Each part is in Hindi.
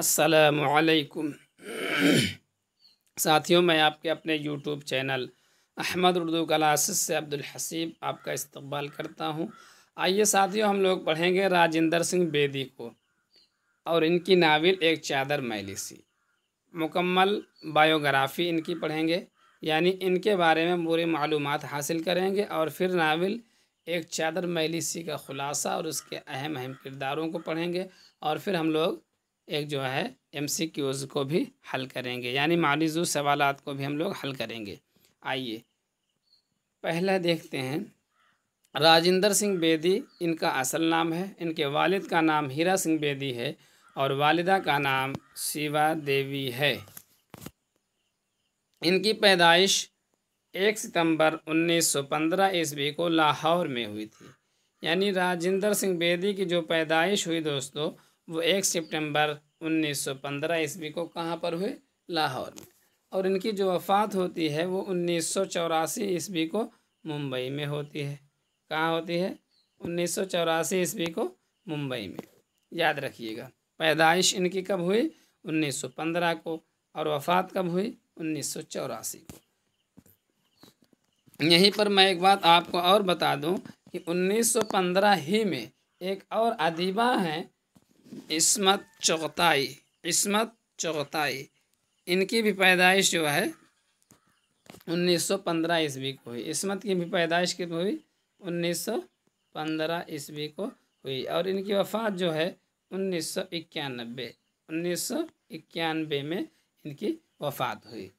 असलकुम साथियों मैं आपके अपने YouTube channel Ahmad Urdu classes से अब्दुल हसीब आपका इस्तकबाल करता हूँ आइए साथियों हम लोग पढ़ेंगे राजेंद्र सिंह बेदी को और इनकी नावल एक चादर मैली सी मुकम्मल बायोग्राफ़ी इनकी पढ़ेंगे यानी इनके बारे में पूरी मालूम हासिल करेंगे और फिर नावल एक चादर मैली सी का ख़ुलासा और उसके अहम अहम किरदारों को पढ़ेंगे और फिर हम लोग एक जो है एम सी क्यूज़ को भी हल करेंगे यानी मारिजू सवाल को भी हम लोग हल करेंगे आइए पहला देखते हैं राजेंद्र सिंह बेदी इनका असल नाम है इनके वालिद का नाम हीरा सिंह बेदी है और वालिदा का नाम शिवा देवी है इनकी पैदाइश एक सितंबर 1915 ईस्वी को लाहौर में हुई थी यानी राजेंद्र सिंह बेदी की जो पैदाइश हुई दोस्तों वो एक सितंबर 1915 ईस्वी को कहाँ पर हुए लाहौर में और इनकी जो वफ़ात होती है वो उन्नीस सौ चौरासी ईस्वी को मुंबई में होती है कहाँ होती है उन्नीस सौ चौरासी ईस्वी को मुंबई में याद रखिएगा पैदाइश इनकी कब हुई उन्नीस सौ पंद्रह को और वफ़ात कब हुई उन्नीस सौ चौरासी को यहीं पर मैं एक बात आपको और बता दूं कि 1915 ही में एक और अदीबा हैं इसमत चौगताई इसमत चौगताई इनकी भी पैदाइश जो है 1915 ईस्वी को हुई इसमत की भी पैदाइश कब हुई 1915 ईस्वी को हुई और इनकी वफात जो है उन्नीस सौ इक्यानबे उन्नीस सौ इक्यानबे में इनकी वफात हुई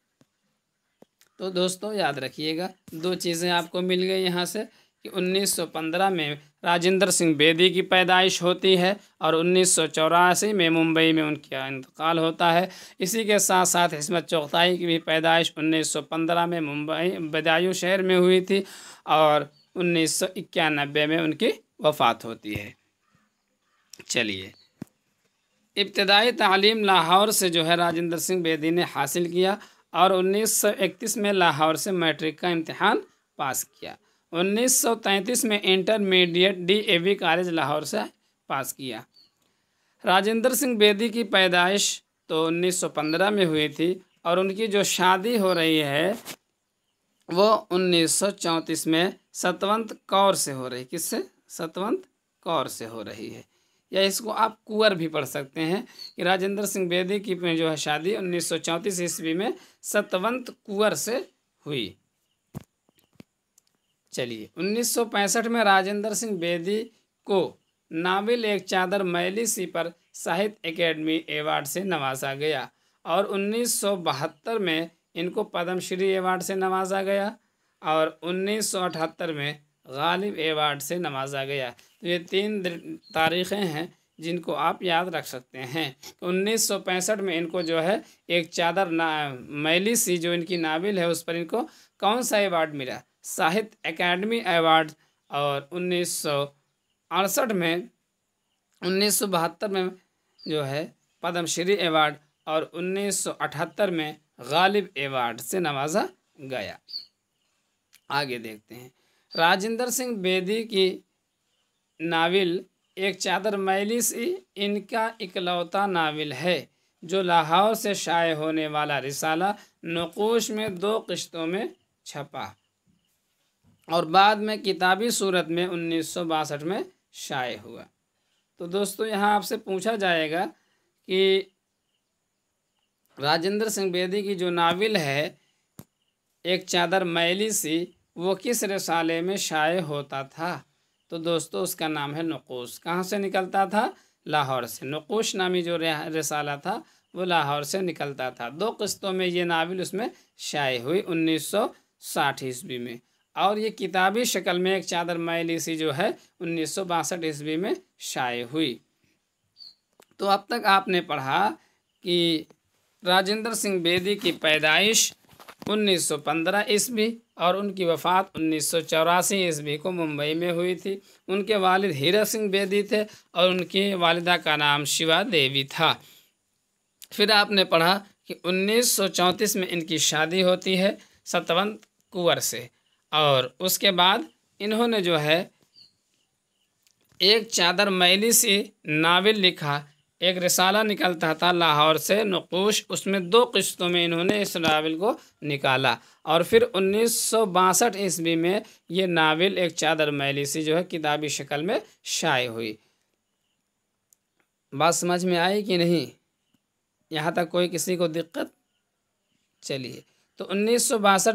तो दोस्तों याद रखिएगा दो चीज़ें आपको मिल गई यहाँ से कि 1915 में राजेंद्र सिंह बेदी की पैदाइश होती है और उन्नीस में मुंबई में उनका इंतकाल होता है इसी के साथ साथ इसमत चौथाई की भी पैदाइश 1915 में मुंबई बदायूं शहर में हुई थी और उन्नीस में उनकी वफ़ात होती है चलिए इब्तदाई तालीम लाहौर से जो है राजेंद्र सिंह बेदी ने हासिल किया और 1931 में लाहौर से मैट्रिक का इम्तहान पास किया 1933 में इंटरमीडिएट डीएवी कॉलेज लाहौर से पास किया राजेंद्र सिंह बेदी की पैदाइश तो 1915 में हुई थी और उनकी जो शादी हो रही है वो 1934 में सतवंत कौर से हो रही किससे सतवंत कौर से हो रही है या इसको आप कुंवर भी पढ़ सकते हैं कि राजेंद्र सिंह बेदी की जो है शादी उन्नीस सौ ईस्वी में सतवंत कुंवर से हुई चलिए 1965 में राजेंद्र सिंह बेदी को नावल एक चादर मैली सी पर साहित्य एकेडमी अवार्ड से नवाजा गया और 1972 में इनको पद्मश्री अवार्ड से नवाजा गया और 1978 में गालिब अवार्ड से नवाजा गया तो ये तीन तारीख़ें हैं जिनको आप याद रख सकते हैं 1965 तो में इनको जो है एक चादर ना मैली सी जो इनकी नाविल है उस पर इनको कौन सा अवार्ड मिला साहित्य अकेडमी अवार्ड और उन्नीस में उन्नीस में जो है पद्मश्री अवार्ड और 1978 में गालिब अवार्ड से नवाजा गया आगे देखते हैं राजेंद्र सिंह बेदी की नावल एक चादर मैली सी इनका इकलौता नावल है जो लाहौर से शाये होने वाला रिसाला नकोश में दो किश्तों में छपा और बाद में किताबी सूरत में उन्नीस में शाये हुआ तो दोस्तों यहाँ आपसे पूछा जाएगा कि राजेंद्र सिंह बेदी की जो नावल है एक चादर मैली सी वो किस रसाले में शाये होता था तो दोस्तों उसका नाम है नकोश कहाँ से निकलता था लाहौर से नकोश नामी जो रसाला था वो लाहौर से निकलता था दो किस्तों में ये नावल उसमें शाये हुई उन्नीस सौ साठ ईस्वी में और ये किताबी शक्ल में एक चादर मैली सी जो है उन्नीस सौ बासठ ईस्वी में शाये हुई तो अब तक आपने पढ़ा कि राजेंद्र सिंह बेदी की पैदाइश 1915 ईस्वी और उनकी वफ़ात उन्नीस सौ चौरासी ईस्वी को मुंबई में हुई थी उनके वालिद हीरा सिंह बेदी थे और उनकी वालिदा का नाम शिवा देवी था फिर आपने पढ़ा कि 1934 में इनकी शादी होती है सतवंत कुंवर से और उसके बाद इन्होंने जो है एक चादर मैली सी नावल लिखा एक रिसाला निकलता था लाहौर से नकोश उसमें दो किस्तों में इन्होंने इस नावल को निकाला और फिर उन्नीस सौ बासठ ईस्वी में ये नावल एक चादर मैली सी जो है किताबी शक्ल में शाये हुई बात समझ में आई कि नहीं यहाँ तक कोई किसी को दिक्कत चलिए तो उन्नीस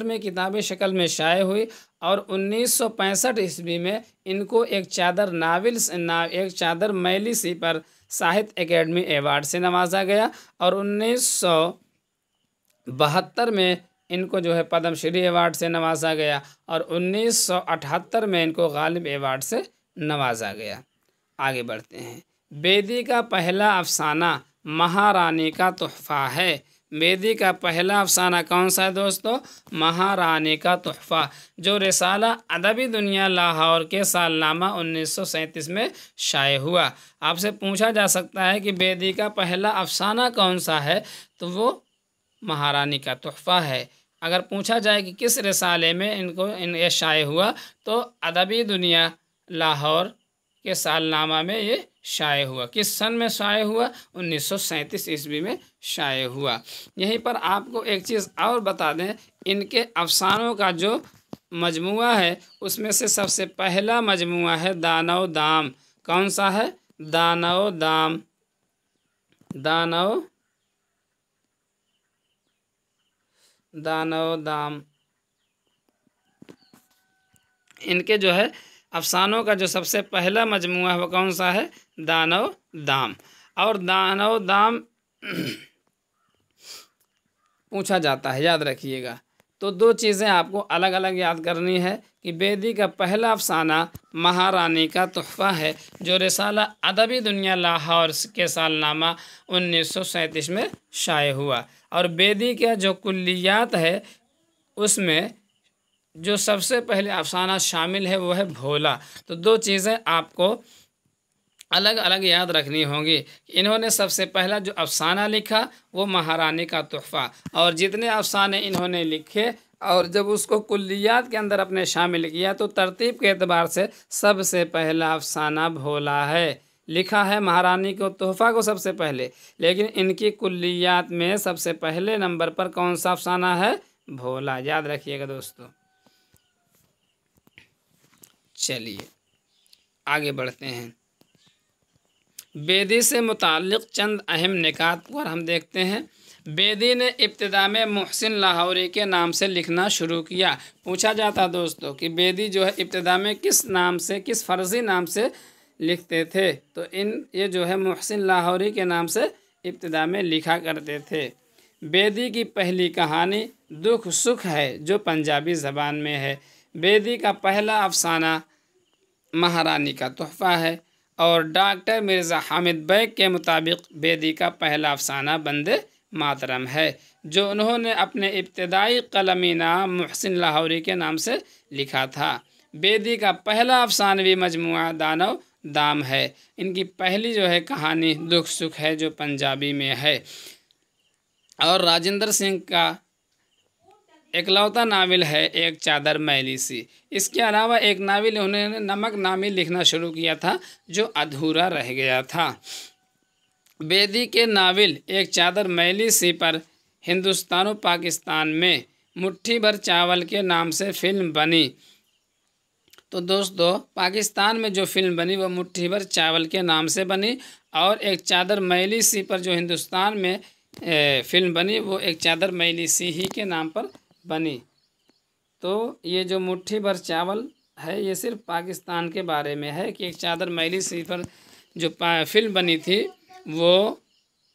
में किताबें शक्ल में शाये हुई और 1965 ईस्वी में इनको एक चादर नाविल ना एक चादर मैली सी पर साहित्य एकेडमी अवार्ड से नवाजा गया और उन्नीस बहत्तर में इनको जो है पद्मश्री अवार्ड से नवाजा गया और 1978 में इनको गालिब अवार्ड से नवाजा गया आगे बढ़ते हैं बेदी का पहला अफसाना महारानी का तोहफा है बेदी का पहला अफसाना कौन सा है दोस्तों महारानी का तहफ़ा जो रिसाला अदबी दुनिया लाहौर के सालनामा उन्नीस में शाये हुआ आपसे पूछा जा सकता है कि बेदी का पहला अफसाना कौन सा है तो वो महारानी का तहफ़ा है अगर पूछा जाए कि किस रिसाले में इनको इन ये शाये हुआ तो अदबी दुनिया लाहौर के सालनामा में ये शाये हुआ किस सन में शाये हुआ उन्नीस सौ ईस्वी में शाये हुआ यहीं पर आपको एक चीज़ और बता दें इनके अफसानों का जो मजमू है उसमें से सबसे पहला मजमुआ है दानव दाम कौन सा है दानव दाम दानव दानव दाम इनके जो है अफसानों का जो सबसे पहला मजमू है वह कौन सा है दानव दाम और दानव दाम पूछा जाता है याद रखिएगा तो दो चीज़ें आपको अलग अलग याद करनी है कि बेदी का पहला अफसाना महारानी का तहफ़ा है जो रिसाला अदबी दुनिया लाहौर के सालनामा उन्नीस सौ सैंतीस में शाये हुआ और बेदी का जो कुल्लियात है उसमें जो सबसे पहले अफसाना शामिल है वो है भोला तो दो चीज़ें आपको अलग अलग याद रखनी होंगी इन्होंने सबसे पहला जो अफसाना लिखा वो महारानी का तोहफ़ा और जितने अफसाने इन्होंने लिखे और जब उसको कुल्लियात के अंदर अपने शामिल किया तो तरतीब के अतबार से सबसे पहला अफसाना भोला है लिखा है महारानी को तोहफ़ा को सबसे पहले लेकिन इनकी कुल्लियात में सबसे पहले नंबर पर कौन सा अफसाना है भोला याद रखिएगा दोस्तों चलिए आगे बढ़ते हैं बेदी से मुतक़ चंद अहम निकात पर हम देखते हैं बेदी ने इब्तदा में मोहसिन लाहौरी के नाम से लिखना शुरू किया पूछा जाता दोस्तों कि बेदी जो है इब्तदा में किस नाम से किस फर्जी नाम से लिखते थे तो इन ये जो है मोहसिन लाहौरी के नाम से इब्तदा में लिखा करते थे बेदी की पहली कहानी दुख सुख है जो पंजाबी ज़बान में है बेदी का पहला अफसाना महारानी का तोहफ़ा है और डॉक्टर मिर्ज़ा हामिद बैग के मुताबिक बेदी का पहला अफसाना बंद मातरम है जो उन्होंने अपने इब्तदाई कलमी नाम महसिन लाहौरी के नाम से लिखा था बेदी का पहला अफसानवी मजमू दानव दाम है इनकी पहली जो है कहानी दुख सुख है जो पंजाबी में है और राजेंद्र सिंह का इकलौता नावल है एक चादर मैली सी इसके अलावा एक नावल उन्होंने नमक नामी लिखना शुरू किया था जो अधूरा रह गया था बेदी के नावल एक चादर मैली सी पर हिंदुस्तान और पाकिस्तान में मुट्ठी भर चावल के नाम से फिल्म बनी तो दोस्तों पाकिस्तान में जो फिल्म बनी वह मुट्ठी भर चावल के नाम से बनी और एक चादर मैली सी पर जो हिंदुस्तान में ए, फिल्म बनी वो एक चादर मैली सी ही के नाम पर बनी तो ये जो मुट्ठी भर चावल है ये सिर्फ पाकिस्तान के बारे में है कि एक चादर मैली सी पर जो फिल्म बनी थी वो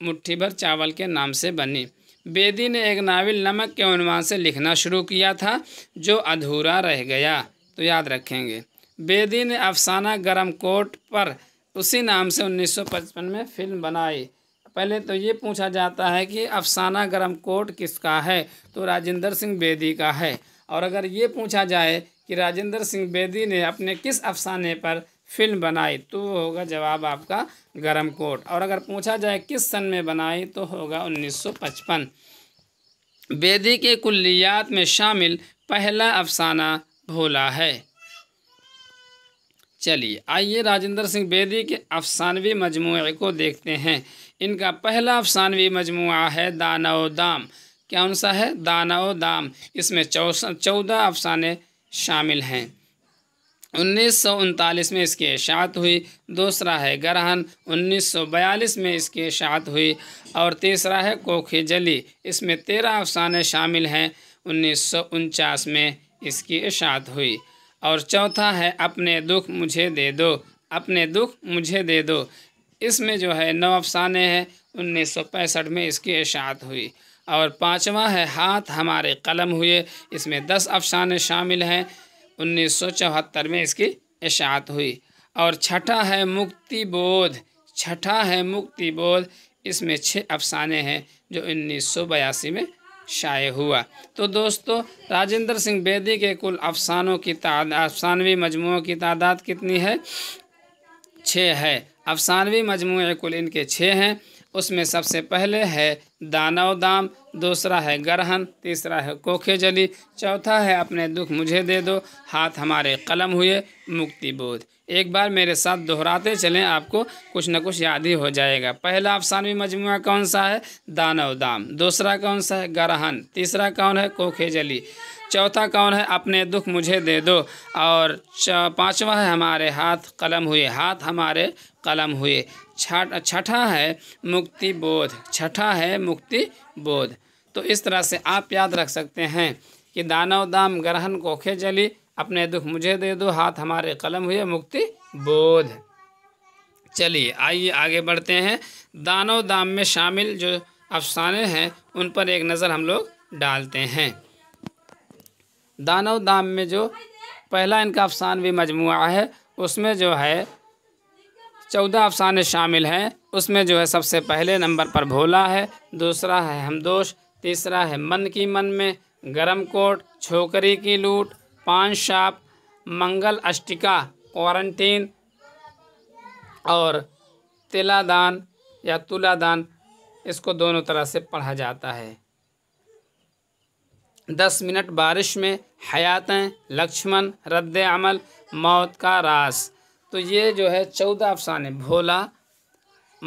मुट्ठी भर चावल के नाम से बनी बेदी ने एक नावल नमक के अनवान से लिखना शुरू किया था जो अधूरा रह गया तो याद रखेंगे बेदी ने अफसाना गरम कोट पर उसी नाम से 1955 में फिल्म बनाई पहले तो ये पूछा जाता है कि अफसाना गर्म कोट किसका है तो राजेंद्र सिंह बेदी का है और अगर ये पूछा जाए कि राजेंद्र सिंह बेदी ने अपने किस अफसाने पर फिल्म बनाई तो होगा जवाब आपका गरम कोट और अगर पूछा जाए किस सन में बनाई तो होगा 1955 बेदी के कुल्लियात में शामिल पहला अफसाना भोला है चलिए आइए राजेंद्र सिंह बेदी के अफसानवी मजमू को देखते हैं इनका पहला अफसानवी मजमू है दाना दाम कौन सा है दाना दाम इसमें चौदह अफसाने शामिल हैं उन्नीस सौ उनतालीस में इसकी अशात हुई दूसरा है ग्रहण उन्नीस सौ बयालीस में इसकी इशात हुई और तीसरा है कोखे जली इसमें तेरह अफसाने शामिल हैं उन्नीस सौ उनचास में इसकी अशात हुई और चौथा है अपने दुख मुझे दे दो अपने दुख मुझे दे दो इसमें जो है नौ अफसाने हैं उन्नीस सौ पैंसठ में इसकी इशात हुई और पाँचवा है हाथ हमारे कलम हुए इसमें दस अफसाने शामिल हैं उन्नीस सौ चौहत्तर में इसकी इशात हुई और छठा है मुक्ति बोध छठा है मुक्ति बोध इसमें छः अफसाने हैं जो उन्नीस सौ बयासी में शाये हुआ तो दोस्तों राजेंद्र सिंह बेदी के कुल अफसानों की तादाद अफसानवी मजमुओं की तादाद कितनी है छः है अफसानवी मजमू कुल इनके छः हैं उसमें सबसे पहले है दानव दाम दूसरा है ग्रहण तीसरा है कोखे जली चौथा है अपने दुख मुझे दे दो हाथ हमारे कलम हुए मुक्ति बोध एक बार मेरे साथ दोहराते चलें आपको कुछ ना कुछ याद ही हो जाएगा पहला अफसानवी मजमू कौन सा है दानव दाम दूसरा कौन सा है ग्रहण तीसरा कौन है कोखे जली चौथा कौन है अपने दुख मुझे दे दो और पांचवा है हमारे हाथ कलम हुए हाथ हमारे कलम हुए छठा है मुक्ति बोध छठा है मुक्ति बोध तो इस तरह से आप याद रख सकते हैं कि दानव दाम ग्रहण कोखे जली अपने दुख मुझे दे दो हाथ हमारे कलम हुए मुक्ति बोध चलिए आइए आगे बढ़ते हैं दानव दाम में शामिल जो अफसाने हैं उन पर एक नज़र हम लोग डालते हैं दानव दाम में जो पहला इनका अफसान भी मजमू है उसमें जो है चौदह अफसाने शामिल हैं उसमें जो है सबसे पहले नंबर पर भोला है दूसरा है हमदोश तीसरा है मन की मन में गरम कोट छोकरी की लूट पान शाप मंगल अष्टिका क्वारंटीन और तिलादान या तुलादान इसको दोनों तरह से पढ़ा जाता है दस मिनट बारिश में हयातें लक्ष्मण रद्द अमल मौत का रास तो ये जो है चौदह अफसाने भोला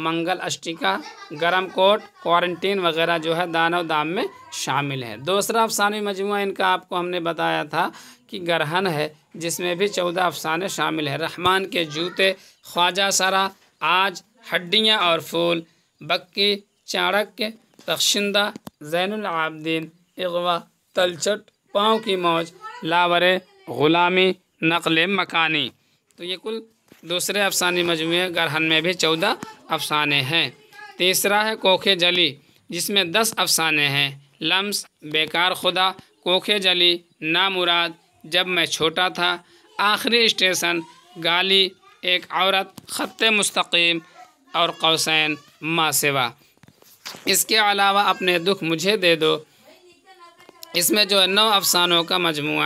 मंगल अष्टिका गरम कोट क्वारंटीन वगैरह जो है दानव दाम में शामिल है दूसरा अफसानी मजमू इनका आपको हमने बताया था कि ग्रहण है जिसमें भी चौदह अफसाने शामिल हैं रहमान के जूते ख्वाजा सरा आज हड्डियाँ और फूल बक्की चाणक्य बख्शिंदा जैनआबद्दीन अगवा तलचट पाँव की मौज लावर ग़ुलामी नकल मकानी तो ये कुल दूसरे अफसानी मजमू गरहन में भी चौदह अफसाने हैं तीसरा है कोखे जली जिसमें दस अफसाने हैं लम्स बेकार खुदा कोखे जली नामुराद जब मैं छोटा था आखिरी स्टेशन गाली एक औरत ख़त मस्तकीम और कौसैन माँ सेवा इसके अलावा अपने दुख मुझे दे दो इसमें जो है नौ अफसानों का मजमू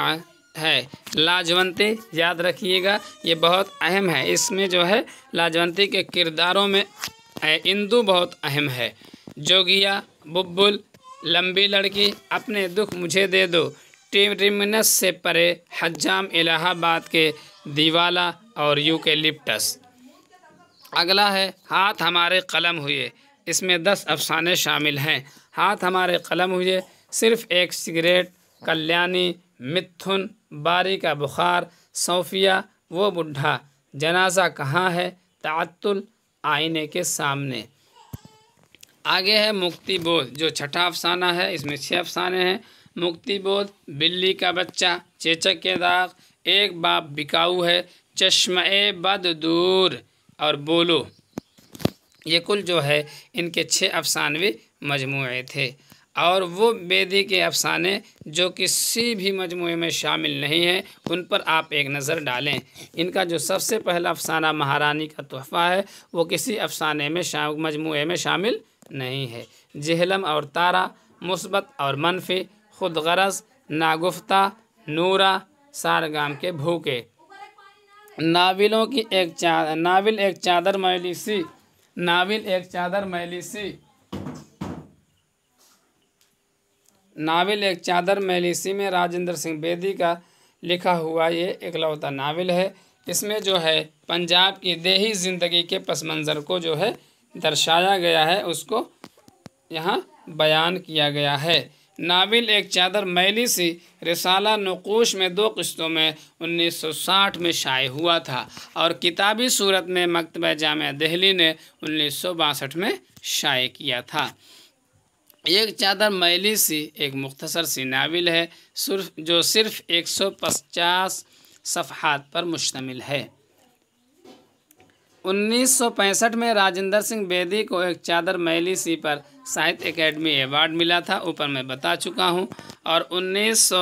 है लाजवंती याद रखिएगा ये बहुत अहम है इसमें जो है लाजवंती के किरदारों में इंदु बहुत अहम है जोगिया बुब्बुल लंबी लड़की अपने दुख मुझे दे दो टिमरिमनस से परे हजाम इलाहाबाद के दीवाला और यू के लिप्टस अगला है हाथ हमारे कलम हुए इसमें दस अफसाने शामिल हैं हाथ हमारे कलम हुए सिर्फ एक सिगरेट कल्याणी मिथुन बारी का बुखार सोफिया वो बुढ़ा जनाजा कहाँ है तातुल आईने के सामने आगे है मुक्ति बोध जो छठा अफसाना है इसमें छः अफसाने हैं मुक्ति बोध बिल्ली का बच्चा चेचक के दाग एक बाप बिकाऊ है चश्म बद दूर और बोलो ये कुल जो है इनके छः अफसानवे मजमू थे और वो बेदी के अफसाने जो किसी भी मजमू में शामिल नहीं हैं उन पर आप एक नज़र डालें इनका जो सबसे पहला अफसाना महारानी का तहफा है वो किसी अफसाने में शा मजमू में शामिल नहीं है जहलम और तारा मुस्बत और मनफी खुद गरज नागुफ्ता नूरा सारगाम के भूखे नाविलों की एक चा नाविल एक चादर मैली सी नाविल एक चादर मैली सी नावल एक चादर मैल में राजेंद्र सिंह बेदी का लिखा हुआ ये इकलौता नावल है इसमें जो है पंजाब की देही ज़िंदगी के पस मंज़र को जो है दर्शाया गया है उसको यहाँ बयान किया गया है नावल एक चादर मैली सी रिसाला नकोश में दो किस्तों में 1960 में शाये हुआ था और किताबी सूरत में मकतब जाम दहली ने उन्नीस में शाये किया था एक चादर मैली सी एक मुख्तसर सी नावल है सिर्फ जो सिर्फ एक सौ पचास सफहत पर मुश्तमिल है 1965 में राजेंद्र सिंह बेदी को एक चादर मैली सी पर साहित्य अकेडमी अवार्ड मिला था ऊपर मैं बता चुका हूँ और 1900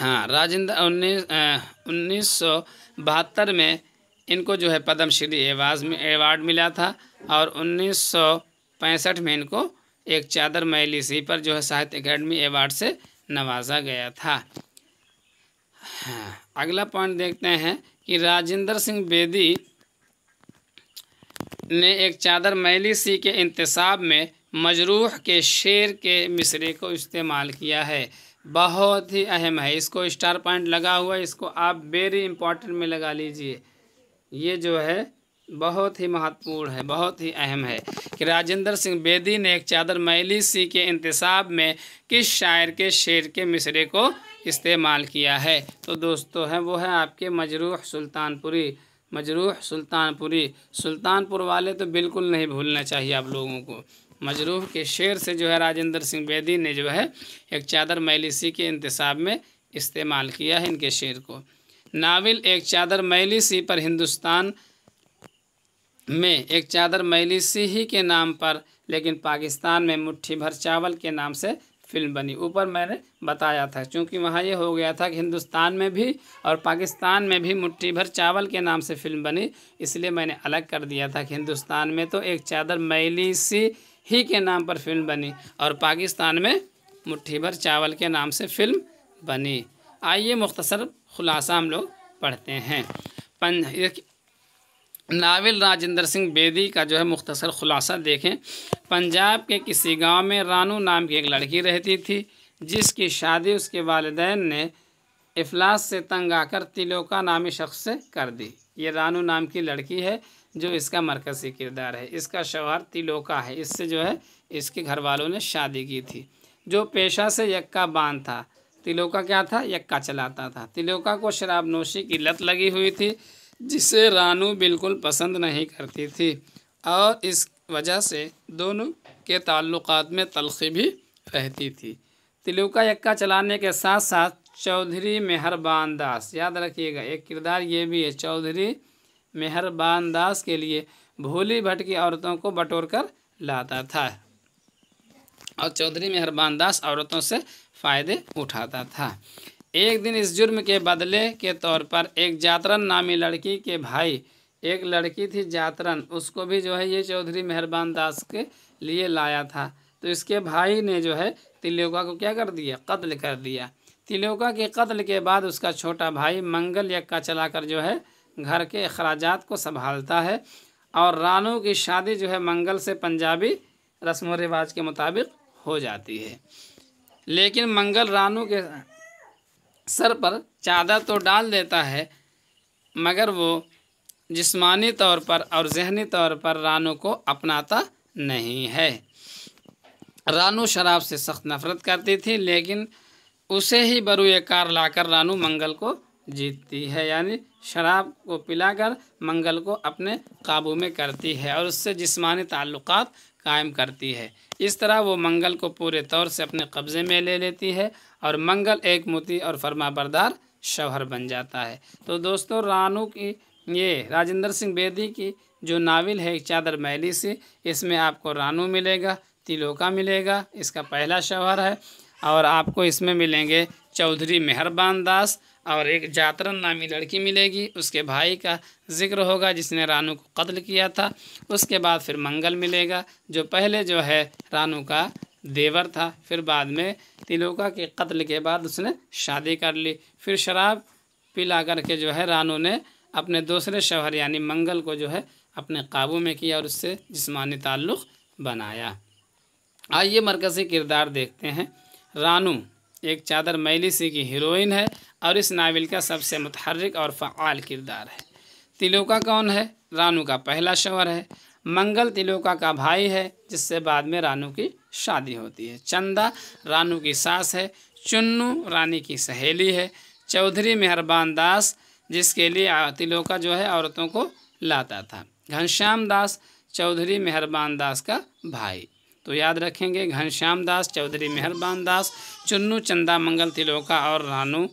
हाँ राजेंद्र उन्नीस उन्नीस में इनको जो है पद्मश्री एवाज में अवार्ड मिला था और उन्नीस सौ पैंसठ में इनको एक चादर मैली सी पर जो है साहित्य अकेडमी अवार्ड से नवाजा गया था अगला पॉइंट देखते हैं कि राजेंद्र सिंह बेदी ने एक चादर मैली सी के इंतसाब में मजरूह के शेर के मिसरे को इस्तेमाल किया है बहुत ही अहम है इसको स्टार पॉइंट लगा हुआ है इसको आप वेरी इम्पोर्टेंट में लगा लीजिए ये जो है बहुत ही महत्वपूर्ण है बहुत ही अहम है कि राजेंद्र सिंह बेदी ने एक चादर मैली सी के इंतसाब में किस शायर के शेर के मिसरे को इस्तेमाल किया है तो दोस्तों हैं वो है आपके मजरूह सुल्तानपुरी मजरूह सुल्तानपुरी सुल्तानपुर वाले तो बिल्कुल नहीं भूलना चाहिए आप लोगों को मजरूह के शेर से जो है राजेंद्र सिंह बेदी ने जो है एक चादर मैली सी के इंतसाब में इस्तेमाल किया है इनके शेर को नावल एक चादर मैली सी पर हिंदुस्तान में एक चादर मैली सी ही के नाम पर लेकिन पाकिस्तान में मुट्ठी भर चावल के नाम से फिल्म बनी ऊपर मैंने बताया था क्योंकि वहाँ ये हो गया था कि हिंदुस्तान में भी और पाकिस्तान में भी मुट्ठी भर चावल के नाम से फिल्म बनी इसलिए मैंने अलग कर दिया था कि हिंदुस्तान में तो एक चादर मैली सी ही के नाम पर फिल्म बनी और पाकिस्तान में मुट्ठी भर चावल के नाम से फिल्म बनी आइए मुख्तसर ख़ुलासा हम लोग पढ़ते हैं पन नावल राजेंद्र सिंह बेदी का जो है मुख्तसर ख़ुलासा देखें पंजाब के किसी गांव में रानू नाम की एक लड़की रहती थी जिसकी शादी उसके वालदेन ने अफलास से तंग आकर तिलोका नामी शख्स से कर दी ये रानू नाम की लड़की है जो इसका मरकज़ी किरदार है इसका शवहर तिलोका है इससे जो है इसके घर वालों ने शादी की थी जो पेशा से यक्का बांध था तिलोका क्या था यक्का चलाता था तिलोका को शराब नोशी की लत लगी हुई थी जिसे रानू बिल्कुल पसंद नहीं करती थी और इस वजह से दोनों के ताल्लुक़ में तलखी भी रहती थी तिलुका यक्का चलाने के साथ साथ चौधरी मेहरबान दास याद रखिएगा एक किरदार ये भी है चौधरी मेहरबान दास के लिए भोली भटकी औरतों को बटोर कर लाता था और चौधरी मेहरबान दास औरतों से फ़ायदे उठाता था एक दिन इस जुर्म के बदले के तौर पर एक जातरन नामी लड़की के भाई एक लड़की थी जातरन उसको भी जो है ये चौधरी मेहरबान दास के लिए लाया था तो इसके भाई ने जो है तिलोका को क्या कर दिया कत्ल कर दिया तिलोका के कत्ल के बाद उसका छोटा भाई मंगल यक्का चलाकर जो है घर के अखराज को संभालता है और रानू की शादी जो है मंगल से पंजाबी रस्म व रिवाज के मुताबिक हो जाती है लेकिन मंगल रानू के सर पर चादर तो डाल देता है मगर वो जिस्मानी तौर पर और जहनी तौर पर रानू को अपनाता नहीं है रानू शराब से सख्त नफरत करती थी लेकिन उसे ही बरुए कार लाकर रानू मंगल को जीतती है यानी शराब को पिलाकर मंगल को अपने काबू में करती है और उससे जिस्मानी ताल्लुकात कायम करती है इस तरह वो मंगल को पूरे तौर से अपने कब्ज़े में ले लेती है और मंगल एक मोती और फरमाबरदार शौहर बन जाता है तो दोस्तों रानू की ये राजेंद्र सिंह बेदी की जो नावल है चादर मैली सी इसमें आपको रानू मिलेगा तिलोका मिलेगा इसका पहला शौहर है और आपको इसमें मिलेंगे चौधरी मेहरबान दास और एक जातरन नामी लड़की मिलेगी उसके भाई का जिक्र होगा जिसने रानू को कत्ल किया था उसके बाद फिर मंगल मिलेगा जो पहले जो है रानू का देवर था फिर बाद में तिलोका के कत्ल के बाद उसने शादी कर ली फिर शराब पिला करके जो है रानू ने अपने दूसरे शहर यानी मंगल को जो है अपने काबू में किया और उससे जिसमानी ताल्लुक़ बनाया आइए मरकज़ी किरदार देखते हैं रानू एक चादर मैली सी की हीरोइन है और इस नावल का सबसे मतहरक और फ़ाल किरदार है तिलोका कौन है रानू का पहला शवर है मंगल तिलोका का भाई है जिससे बाद में रानू की शादी होती है चंदा रानू की सास है चुन्नू रानी की सहेली है चौधरी मेहरबान दास जिसके लिए तिलोका जो है औरतों को लाता था घनश्याम दास चौधरी मेहरबान दास का भाई तो याद रखेंगे घनश्याम दास चौधरी मेहरबान दास चुन्नू चंदा मंगल तिलोका और रानू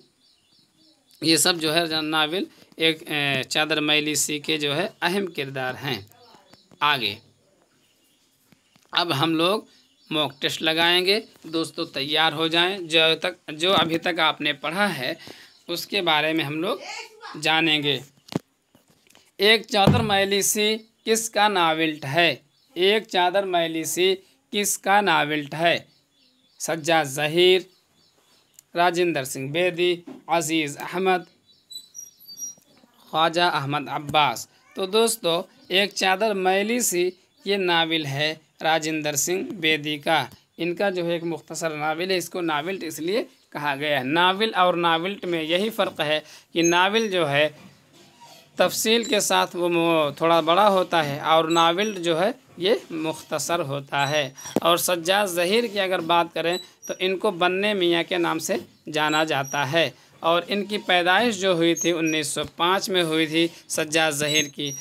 ये सब जो है नावल एक चादर मैली सी के जो है अहम किरदार हैं आगे अब हम लोग मॉक टेस्ट लगाएंगे दोस्तों तैयार हो जाएं जो तक जो अभी तक आपने पढ़ा है उसके बारे में हम लोग जानेंगे एक चादर मैली सी किसका नावल्ट है एक चादर मैली सी किसका नावल्ट है सज्जा जहीर राजेंद्र सिंह बेदी अज़ीज़ अहमद ख्वाजा अहमद अब्बास तो दोस्तों एक चादर मैली सी ये नावल है राजेंद्र सिंह बेदी का इनका जो है एक मुख्तसर नावल है इसको नावल्ट इसलिए कहा गया है नावल और नावल्ट में यही फ़र्क है कि नावल जो है तफसील के साथ वो थोड़ा बड़ा होता है और नावल जो है ये मुख्तसर होता है और सज्जा ज़हीर की अगर बात करें तो इनको बन्ने मियाँ के नाम से जाना जाता है और इनकी पैदाइश जो हुई थी 1905 में हुई थी सज्जा ज़हीर की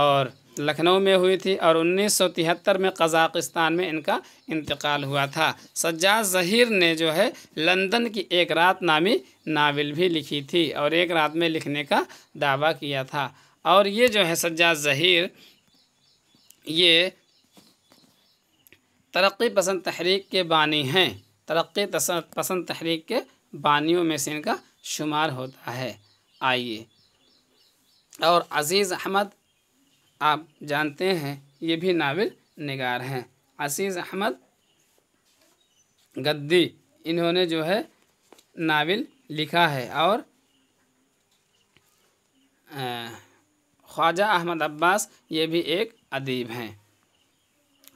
और लखनऊ में हुई थी और 1973 में कज़ाकिस्तान में इनका इंतकाल हुआ था सज्जा ज़हीर ने जो है लंदन की एक रात नामी नावल भी लिखी थी और एक रात में लिखने का दावा किया था और ये जो है सज्जा ज़हीर ये तरक्की पसंद तहरीक के बानी हैं तरक्की पसंद तहरीक के बानियों में से इनका शुमार होता है आइए और अज़ीज़ अहमद आप जानते हैं ये भी नावल निगार हैं अज़ीज़ अहमद गद्दी इन्होंने जो है नावल लिखा है और ख्वाजा अहमद अब्बास ये भी एक अदीब हैं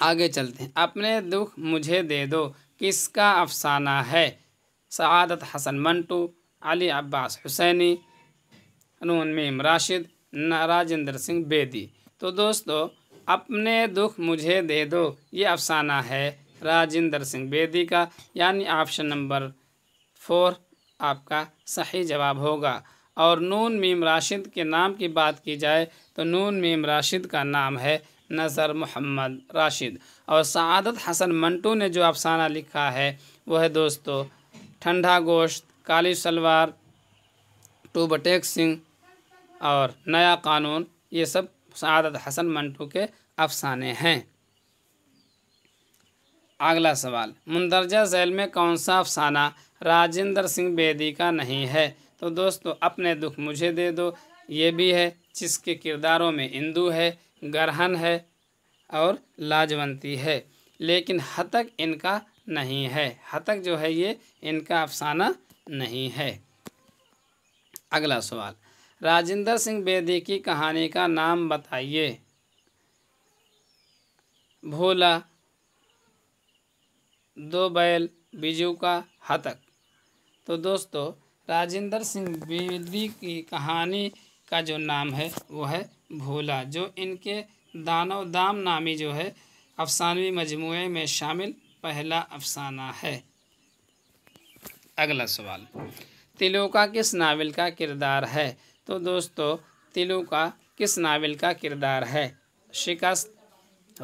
आगे चलते हैं अपने दुख मुझे दे दो किसका अफसाना है सदत हसन मंटू अली अब्बास हुसैनी नून मीम राशिद राजेंद्र सिंह बेदी तो दोस्तों अपने दुख मुझे दे दो ये अफसाना है राजेंद्र सिंह बेदी का यानी ऑप्शन नंबर फोर आपका सही जवाब होगा और नून मीम राशिद के नाम की बात की जाए तो नून मीम राशिद का नाम है नज़र मोहम्मद राशिद और सदत हसन मंटू ने जो अफसाना लिखा है वह दोस्तों ठंडा गोश्त काली शलवार टूबटेक सिंह और नया कानून ये सब सदत हसन मंटू के अफसाने हैं अगला सवाल मुंदरजा जैल में कौन सा अफसाना राजेंद्र सिंह बेदी का नहीं है तो दोस्तों अपने दुख मुझे दे दो ये भी है जिसके किरदारों में इंदु है गरहन है और लाजवंती है लेकिन हतक इनका नहीं है हतक जो है ये इनका अफसाना नहीं है अगला सवाल राजेंद्र सिंह बेदी की कहानी का नाम बताइए भोला दो बैल बिजू का हतक तो दोस्तों राजेंद्र सिंह बेदी की कहानी का जो नाम है वो है भोला जो इनके दानव दाम नामी जो है अफसानवी मजमू में शामिल पहला अफसाना है अगला सवाल तिलोका किस नावल का किरदार है तो दोस्तों तिलोका किस नावल का किरदार है शिकस्त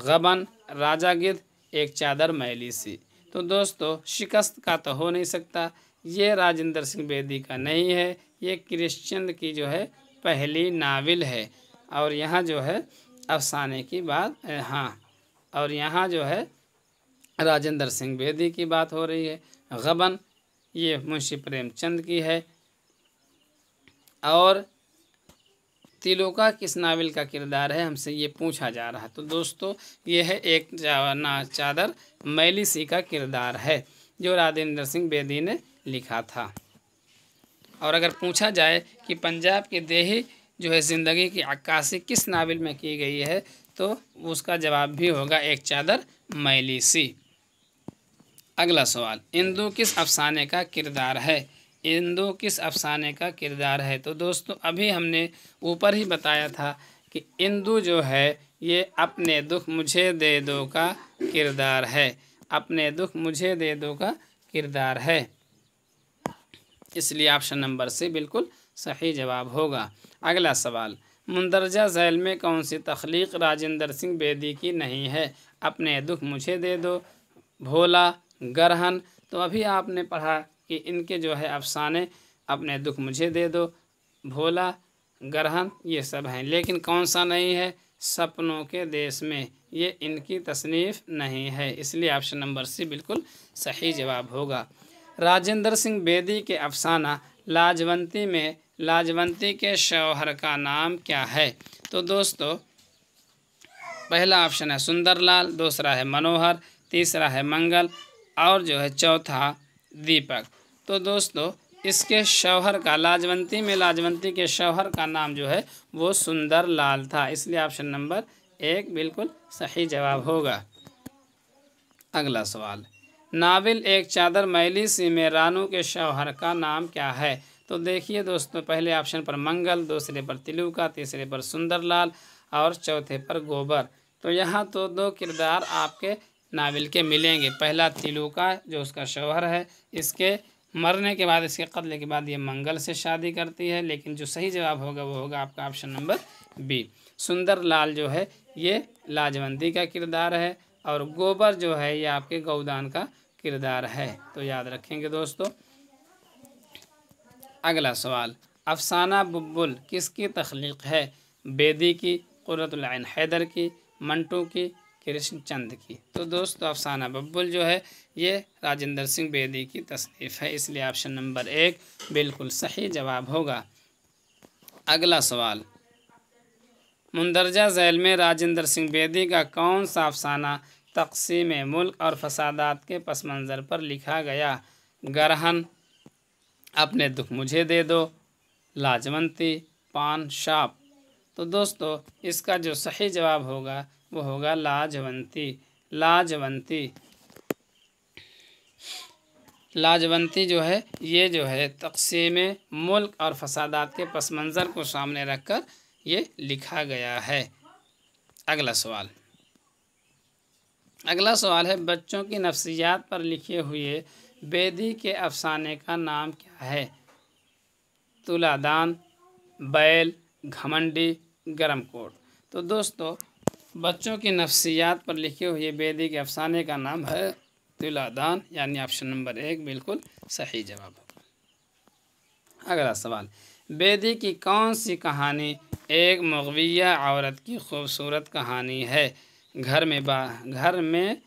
गबन राजा गिद्ध एक चादर मैली सी तो दोस्तों शिकस्त का तो हो नहीं सकता ये राजेंद्र सिंह बेदी का नहीं है ये क्रिश्चन की जो है पहली नावल है और यहाँ जो है अफसाने की बात हाँ और यहाँ जो है राजेंद्र सिंह बेदी की बात हो रही है गबन ये मुंशी प्रेमचंद की है और तिलोका किस नावल का किरदार है हमसे ये पूछा जा रहा है तो दोस्तों ये है एक ना चादर मैली सी का किरदार है जो राजेंद्र सिंह बेदी ने लिखा था और अगर पूछा जाए कि पंजाब की देही जो है ज़िंदगी की अक्कासी किस नावल में की गई है तो उसका जवाब भी होगा एक चादर मैली सी अगला सवाल इंदु किस अफसाने का किरदार है इंदु किस अफसाने का किरदार है तो दोस्तों अभी हमने ऊपर ही बताया था कि इंदु जो है ये अपने दुख मुझे दे दो का किरदार है अपने दुख मुझे दे दो का किरदार है इसलिए ऑप्शन नंबर सी बिल्कुल सही जवाब होगा अगला सवाल मंदरजा झैल में कौन सी तख्लीक राजेंद्र सिंह बेदी की नहीं है अपने दुख मुझे दे दो भोला गरहन तो अभी आपने पढ़ा कि इनके जो है अफसाने अपने दुख मुझे दे दो भोला ग्रहण ये सब हैं लेकिन कौन सा नहीं है सपनों के देश में ये इनकी तसनीफ़ नहीं है इसलिए ऑप्शन नंबर सी बिल्कुल सही जवाब होगा राजेंद्र सिंह बेदी के अफसाना लाजवंती में लाजवंती के शौहर का नाम क्या है तो दोस्तों पहला ऑप्शन है सुंदरलाल दूसरा है मनोहर तीसरा है मंगल और जो है चौथा दीपक तो दोस्तों इसके शौहर का लाजवंती में लाजवंती के शौहर का नाम जो है वो सुंदर लाल था इसलिए ऑप्शन नंबर एक बिल्कुल सही जवाब होगा अगला सवाल नावल एक चादर मैली सी में रानू के शौहर का नाम क्या है तो देखिए दोस्तों पहले ऑप्शन पर मंगल दूसरे पर तिलुका तीसरे पर सुंदरलाल और चौथे पर गोबर तो यहाँ तो दो किरदार आपके नावल के मिलेंगे पहला तिलुका जो उसका शौहर है इसके मरने के बाद इसके कत्ल के बाद ये मंगल से शादी करती है लेकिन जो सही जवाब होगा वो होगा आपका ऑप्शन नंबर बी सुंदर लाल जो है ये लाजवंदी का किरदार है और गोबर जो है ये आपके गौदान का किरदार है तो याद रखेंगे दोस्तों अगला सवाल अफसाना बुबुल किसकी तख्लीक है बेदी की क़ुरतलाइन हैदर की मंटू की कृष्णचंद की तो दोस्तों अफसाना बब्बुल जो है ये राजेंद्र सिंह बेदी की तसनीफ़ है इसलिए ऑप्शन नंबर एक बिल्कुल सही जवाब होगा अगला सवाल मुंदरजा झैल में राजेंद्र सिंह बेदी का कौन सा अफसाना तकसीम मुल्क और फसादात के पस मंज़र पर लिखा गया गरहन अपने दुख मुझे दे दो लाजवंती पान शाप तो दोस्तों इसका जो सही जवाब होगा वो होगा लाजवंती लाजवंती लाजवंती जो है ये जो है तकसीम मुल्क और फसादात के पस मंज़र को सामने रख कर ये लिखा गया है अगला सवाल अगला सवाल है बच्चों की नफसियात पर लिखे हुए बेदी के अफसाने का नाम क्या है तुलादान बैल घमंडी गर्म कोट तो दोस्तों बच्चों की नफसियात पर लिखे हुए बेदी के अफसाने का नाम है तुलादान यानी ऑप्शन नंबर एक बिल्कुल सही जवाब होगा अगला सवाल बेदी की कौन सी कहानी एक मगविया औरत की खूबसूरत कहानी है घर में बा घर में